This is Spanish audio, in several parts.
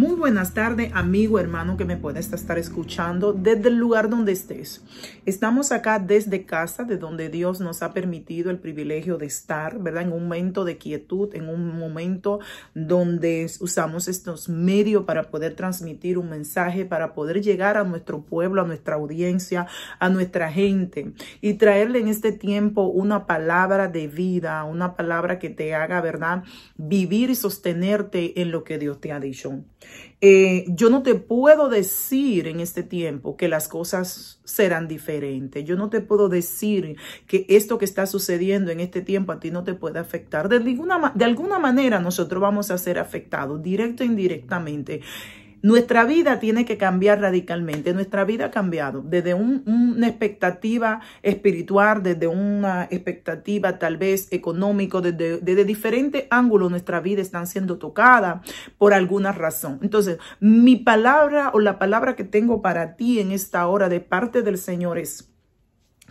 Muy buenas tardes, amigo, hermano que me puedes estar escuchando desde el lugar donde estés. Estamos acá desde casa, de donde Dios nos ha permitido el privilegio de estar, ¿verdad? En un momento de quietud, en un momento donde usamos estos medios para poder transmitir un mensaje, para poder llegar a nuestro pueblo, a nuestra audiencia, a nuestra gente y traerle en este tiempo una palabra de vida, una palabra que te haga, ¿verdad? Vivir y sostenerte en lo que Dios te ha dicho. Eh, yo no te puedo decir en este tiempo que las cosas serán diferentes. Yo no te puedo decir que esto que está sucediendo en este tiempo a ti no te puede afectar. De, de alguna manera nosotros vamos a ser afectados, directo e indirectamente. Nuestra vida tiene que cambiar radicalmente. Nuestra vida ha cambiado desde una expectativa espiritual, desde una expectativa tal vez económico, desde, desde diferentes ángulos nuestra vida están siendo tocada por alguna razón. Entonces, mi palabra o la palabra que tengo para ti en esta hora de parte del Señor es,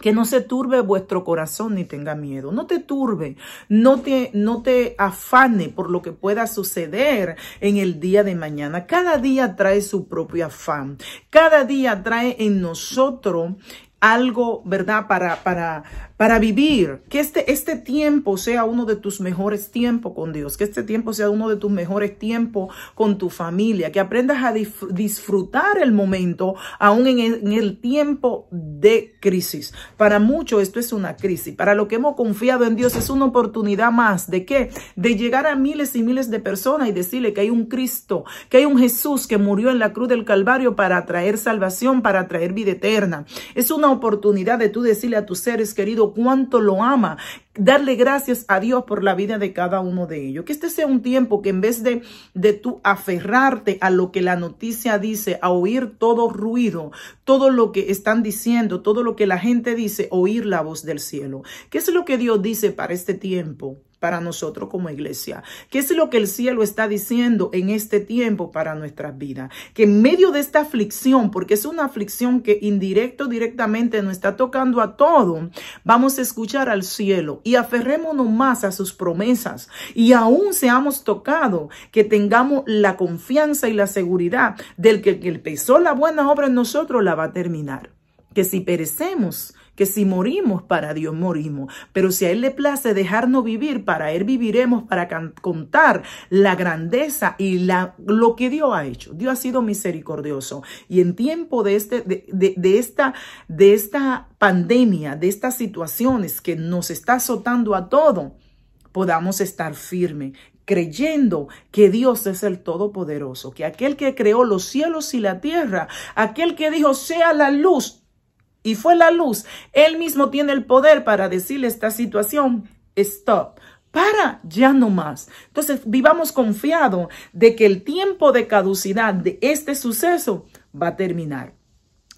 que no se turbe vuestro corazón ni tenga miedo. No te turbe, no te, no te afane por lo que pueda suceder en el día de mañana. Cada día trae su propio afán. Cada día trae en nosotros algo, ¿verdad? Para, para, para vivir. Que este, este tiempo sea uno de tus mejores tiempos con Dios. Que este tiempo sea uno de tus mejores tiempos con tu familia. Que aprendas a disfrutar el momento, aún en el, tiempo de crisis. Para muchos esto es una crisis. Para lo que hemos confiado en Dios es una oportunidad más. ¿De qué? De llegar a miles y miles de personas y decirle que hay un Cristo, que hay un Jesús que murió en la cruz del Calvario para traer salvación, para traer vida eterna. Es una oportunidad de tú decirle a tus seres queridos cuánto lo ama, darle gracias a Dios por la vida de cada uno de ellos. Que este sea un tiempo que en vez de, de tú aferrarte a lo que la noticia dice, a oír todo ruido, todo lo que están diciendo, todo lo que la gente dice, oír la voz del cielo. ¿Qué es lo que Dios dice para este tiempo? para nosotros como iglesia. ¿Qué es lo que el cielo está diciendo en este tiempo para nuestras vidas? Que en medio de esta aflicción, porque es una aflicción que indirecto, directamente nos está tocando a todo, vamos a escuchar al cielo y aferrémonos más a sus promesas y aún seamos tocados, que tengamos la confianza y la seguridad del que, que empezó la buena obra en nosotros la va a terminar. Que si perecemos, que si morimos para Dios morimos, pero si a Él le place dejarnos vivir, para Él viviremos para contar la grandeza y la, lo que Dios ha hecho. Dios ha sido misericordioso y en tiempo de, este, de, esta, de esta pandemia, de estas situaciones que nos está azotando a todo, podamos estar firmes, creyendo que Dios es el Todopoderoso, que aquel que creó los cielos y la tierra, aquel que dijo sea la luz, y fue la luz. Él mismo tiene el poder para decirle esta situación, stop. Para, ya no más. Entonces, vivamos confiado de que el tiempo de caducidad de este suceso va a terminar.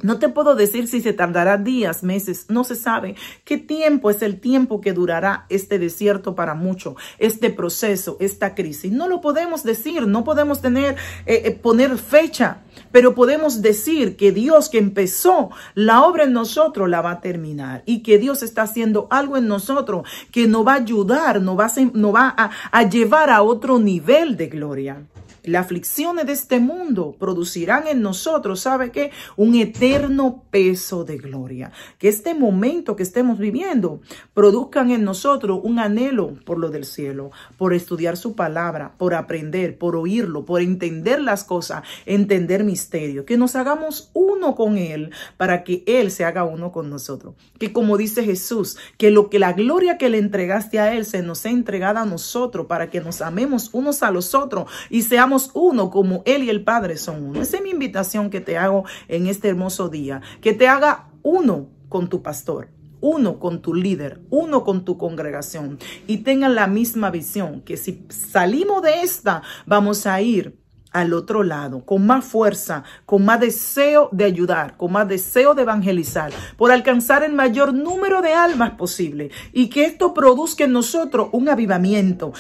No te puedo decir si se tardará días, meses, no se sabe. ¿Qué tiempo es el tiempo que durará este desierto para mucho, este proceso, esta crisis? No lo podemos decir, no podemos tener, eh, eh, poner fecha, pero podemos decir que Dios que empezó la obra en nosotros la va a terminar y que Dios está haciendo algo en nosotros que nos va a ayudar, nos va va a llevar a otro nivel de gloria. Las aflicciones de este mundo producirán en nosotros, ¿sabe qué? Un eterno peso de gloria. Que este momento que estemos viviendo produzcan en nosotros un anhelo por lo del cielo, por estudiar su palabra, por aprender, por oírlo, por entender las cosas, entender misterio. Que nos hagamos uno con Él para que Él se haga uno con nosotros. Que como dice Jesús, que lo que la gloria que le entregaste a Él se nos ha entregada a nosotros para que nos amemos unos a los otros y seamos uno como Él y el Padre son uno. Esa es mi invitación que te hago en este hermoso día, que te haga uno con tu pastor uno con tu líder, uno con tu congregación y tengan la misma visión, que si salimos de esta, vamos a ir al otro lado, con más fuerza, con más deseo de ayudar, con más deseo de evangelizar, por alcanzar el mayor número de almas posible y que esto produzca en nosotros un avivamiento.